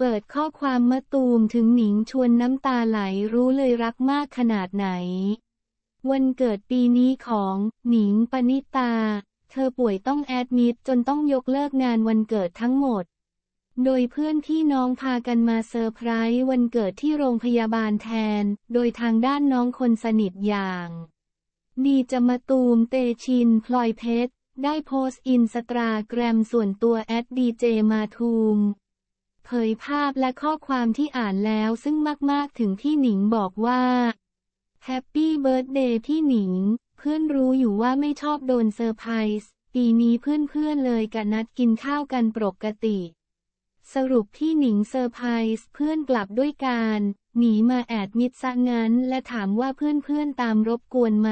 เปิดข้อความมะตูมถึงหนิงชวนน้ำตาไหลรู้เลยรักมากขนาดไหน วันเกิดปีนี้ของ หนิงปณิตา เธอป่วยต้องแอดมิดจนต้องยกเลิกงานวันเกิดทั้งหมด โดยเพื่อนที่น้องพากันมาเซอร์ไพรส์วันเกิดที่โรงพยาบาลแทน โดยทางด้านน้องคนสนิทอย่างดีจะมาตูมเตชินพลอยเพชรได้โพสต์อินสตาแกรมส่วนตัวแอดดีเจมาทูมเผยภาพและข้อความที่อ่านแล้วซึ่งมาก ๆ ถึงที่หนิงบอกว่าแฮปปี้เบิร์ดเดย์พี่หนิง เพื่อนรู้อยู่ว่าไม่ชอบโดนเซอร์ไพรส์ปีนี้เพื่อน ๆ เลยกนนัดกินข้าวกันปกติ สรุปพี่หนิงเซอร์ไพรส์เพื่อนกลับด้วยการ หนีมาแอดมิดซะงั้น และถามว่าเพื่อนๆตามรบกวนไหม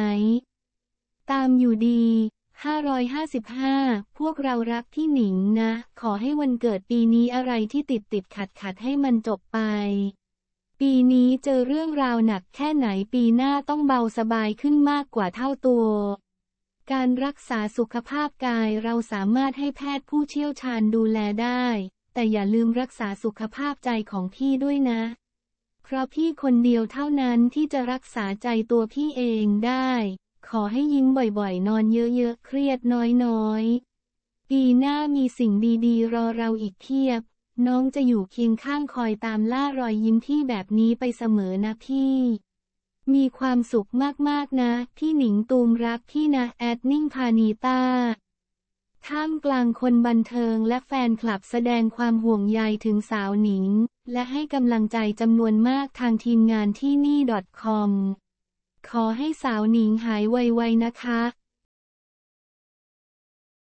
ตามอยู่ดี555 พวกเรารักที่หนิงนะ ขอให้วันเกิดปีนี้อะไรที่ติดติดขัดขัดให้มันจบไป ปีนี้เจอเรื่องราวหนักแค่ไหนปีหน้าต้องเบาสบายขึ้นมากกว่าเท่าตัว การรักษาสุขภาพกายเราสามารถให้แพทย์ผู้เชี่ยวชาญดูแลได้ แต่อย่าลืมรักษาสุขภาพใจของพี่ด้วยนะ เพราะพี่คนเดียวเท่านั้นที่จะรักษาใจตัวพี่เองได้ขอให้ยิ้มบ่อยๆ นอนเยอะๆ เครียดน้อยๆ ปีหน้ามีสิ่งดี ๆ รอเราอีกเทียบ น้องจะอยู่เคียงข้างคอยตามล่ารอยยิ้มที่แบบนี้ไปเสมอนะพี่ มีความสุขมากๆนะพี่หนิงตูมรักพี่นะ แอดนิ่งพานีตาท่ามกลางคนบันเทิงและแฟนคลับแสดงความห่วงใยถึงสาวหนิง และให้กำลังใจจำนวนมากทางทีมงานที่นี่ .com ขอให้สาวหนิงหายไวๆนะคะ